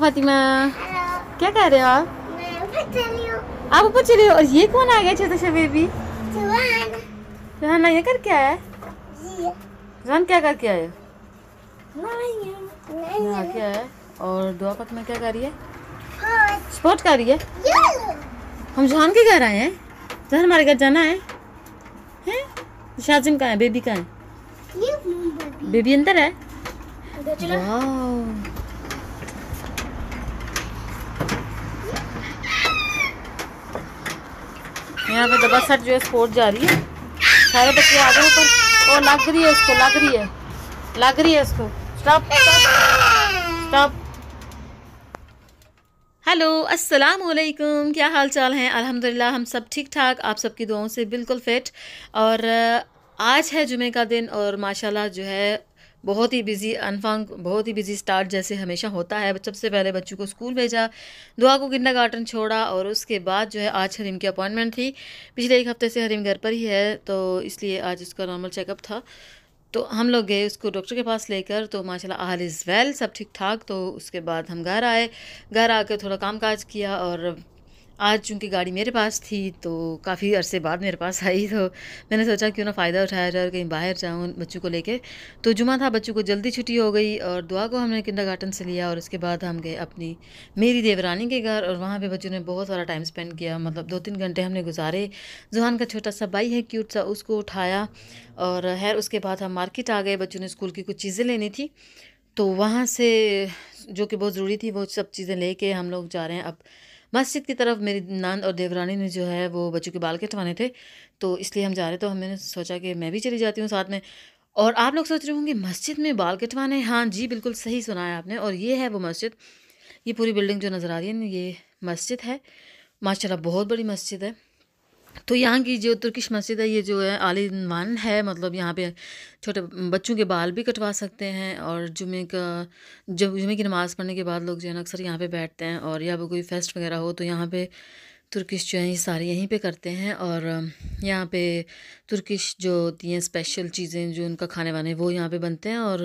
फातिमा क्या कर रहे हो आप आप ऊपर चले और ये कौन आ गया छोटा सा बेबी ये कर क्या है जान क्या करके आए क्या है और दुआ पक में क्या कर रही है स्पोर्ट कर रही है हम जान के घर आए हैं जहान हमारे घर जाना है हैं शाजिम कहाँ है बेबी कहाँ है बेबी अंदर है वाह यहाँ पे दबा सट जो है स्पोर्ट जा रही है सारे बच्चे आ गए पर वो लग रही है इसको लग रही है लग रही है इसको स्टॉप स्टॉप हेलो अस्सलाम वालेकुम क्या हाल चाल हैं अल्हम्दुलिल्लाह हम सब ठीक ठाक आप सबकी दुआओं से बिल्कुल फिट और आज है जुमे का दिन और माशाल्लाह जो है बहुत ही बिज़ी अनफंग बहुत ही बिज़ी स्टार्ट जैसे हमेशा होता है सबसे पहले बच्चों को स्कूल भेजा दुआ को गिंडा गार्डन छोड़ा और उसके बाद जो है आज हरीम की अपॉइंटमेंट थी पिछले एक हफ्ते से हरीम घर पर ही है तो इसलिए आज उसका नॉर्मल चेकअप था तो हम लोग गए उसको डॉक्टर के पास लेकर तो माशाल्लाह आल इज़ वेल सब ठीक ठाक तो उसके बाद हम घर आए घर आकर थोड़ा काम काज किया और आज चूँकि गाड़ी मेरे पास थी तो काफ़ी अरसे बाद मेरे पास आई तो मैंने सोचा क्यों ना फ़ायदा उठाया जाए और कहीं बाहर जाऊँ बच्चों को लेके तो जुमा था बच्चों को जल्दी छुट्टी हो गई और दुआ को हमने किंडर से लिया और उसके बाद हम गए अपनी मेरी देवरानी के घर और वहाँ पर बच्चों ने बहुत सारा टाइम स्पेंड किया मतलब दो तीन घंटे हमने गुजारे जुहान का छोटा सा बाई है क्यूट सा उसको उठाया और खैर उसके बाद हम मार्केट आ गए बच्चों ने स्कूल की कुछ चीज़ें लेनी थी तो वहाँ से जो कि बहुत ज़रूरी थी वो सब चीज़ें लेके हम लोग जा रहे हैं अब मस्जिद की तरफ मेरी नान और देवरानी ने जो है वो बच्चों के बाल कटवाने थे तो इसलिए हम जा रहे तो हमने सोचा कि मैं भी चली जाती हूँ साथ में और आप लोग सोच रहे होंगे मस्जिद में बाल कटवाने हाँ जी बिल्कुल सही सुना है आपने और ये है वो मस्जिद ये पूरी बिल्डिंग जो नज़र आ रही है ये मस्जिद है माशाल्लाह बहुत बड़ी मस्जिद है तो यहाँ की जो तुर्किश मस्जिद है ये जो है आली वन है मतलब यहाँ पे छोटे बच्चों के बाल भी कटवा सकते हैं और जुमे का जब जुमे की नमाज़ पढ़ने के बाद लोग जो है ना अक्सर यहाँ पे बैठते हैं और या कोई फेस्ट वगैरह हो तो यहाँ पे तुर्किश जो है ये सारे यहीं पे करते हैं और यहाँ पे तुर्किश जो होती हैं स्पेशल चीज़ें जो उनका खाने वाने वो यहाँ पे बनते हैं और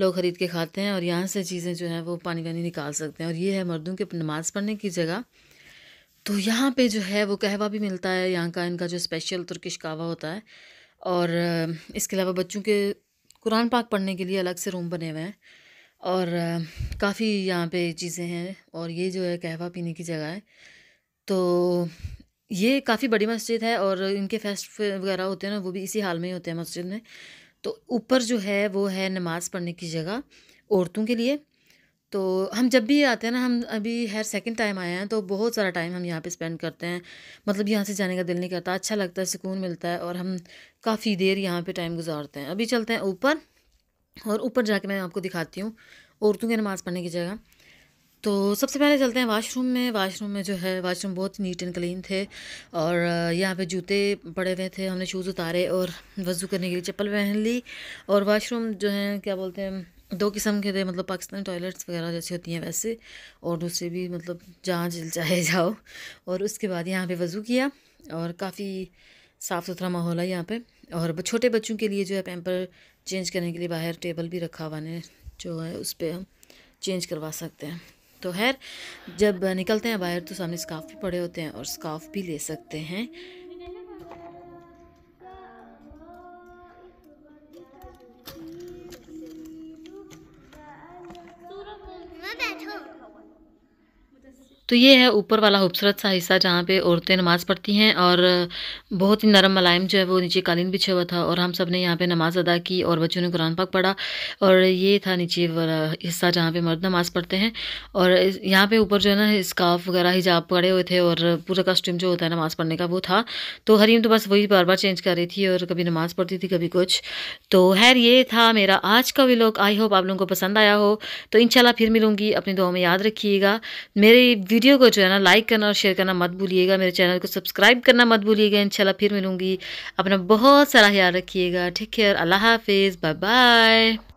लोग ख़रीद के खाते हैं और यहाँ से चीज़ें जो हैं वो पानी वानी निकाल सकते हैं और ये है मर्दों के नमाज़ पढ़ने की जगह तो यहाँ पे जो है वो कहवा भी मिलता है यहाँ का इनका जो स्पेशल तुर्किश कहवा होता है और इसके अलावा बच्चों के कुरान पाक पढ़ने के लिए अलग से रूम बने हुए हैं और काफ़ी यहाँ पे चीज़ें हैं और ये जो है कहवा पीने की जगह है तो ये काफ़ी बड़ी मस्जिद है और इनके फेस्ट वगैरह होते हैं ना वो भी इसी हाल में ही होते हैं मस्जिद में तो ऊपर जो है वो है नमाज़ पढ़ने की जगह औरतों के लिए तो हम जब भी आते हैं ना हम अभी हर सेकंड टाइम आए हैं तो बहुत सारा टाइम हम यहाँ पे स्पेंड करते हैं मतलब यहाँ से जाने का दिल नहीं करता अच्छा लगता है सुकून मिलता है और हम काफ़ी देर यहाँ पे टाइम गुजारते हैं अभी चलते हैं ऊपर और ऊपर जाके मैं आपको दिखाती हूँ औरतों की नमाज़ पढ़ने की जगह तो सबसे पहले चलते हैं वाशरूम में वाशरूम में जो है वाशरूम बहुत नीट एंड क्लीन थे और यहाँ पे जूते पड़े हुए थे हमने शूज़ उतारे और वज़ू करने के लिए चप्पल पहन ली और वाशरूम जो है क्या बोलते हैं दो किस्म के थे मतलब पाकिस्तानी टॉयलेट्स वगैरह जैसी होती हैं वैसे और दूसरे भी मतलब जहाँ जिल चाहे जाओ और उसके बाद यहाँ पे वज़ू किया और काफ़ी साफ़ सुथरा माहौल है यहाँ पे और छोटे बच्चों के लिए जो है पैम्पर चेंज करने के लिए बाहर टेबल भी रखा हुआ ने जो है उस पर हम चेंज करवा सकते हैं तो खैर जब निकलते हैं बाहर तो सामने स्काफ भी पड़े होते हैं और स्काफ भी ले सकते हैं Get तो ये है ऊपर वाला खूबसूरत सा हिस्सा जहाँ पे औरतें नमाज़ पढ़ती हैं और बहुत ही नरम मलाइम जो है वो नीचे कालीन बिछा हुआ था और हम सब ने यहाँ पे नमाज़ अदा की और बच्चों ने कुरान पाक पढ़ा और ये था नीचे वाला हिस्सा जहाँ पे मर्द नमाज़ पढ़ते हैं और यहाँ पे ऊपर जो है ना स्काफ वगैरह हिजाब पड़े हुए थे और पूरा कस्ट्यूम जो होता है नमाज़ पढ़ने का वो था तो हरीम तो बस वही बार बार चेंज कर रही थी और कभी नमाज़ पढ़ती थी कभी कुछ तो खैर ये था मेरा आज का व्लॉग आई होप आप लोगों को पसंद आया हो तो इन फिर मिलूँगी अपनी दुआ में याद रखिएगा मेरे वीडियो को जो है ना लाइक करना और शेयर करना मत भूलिएगा मेरे चैनल को सब्सक्राइब करना मत भूलिएगा इंशाल्लाह फिर मिलूंगी अपना बहुत सारा ख्याल रखिएगा ठीक है अल्लाह हाफिज़ बाय बाय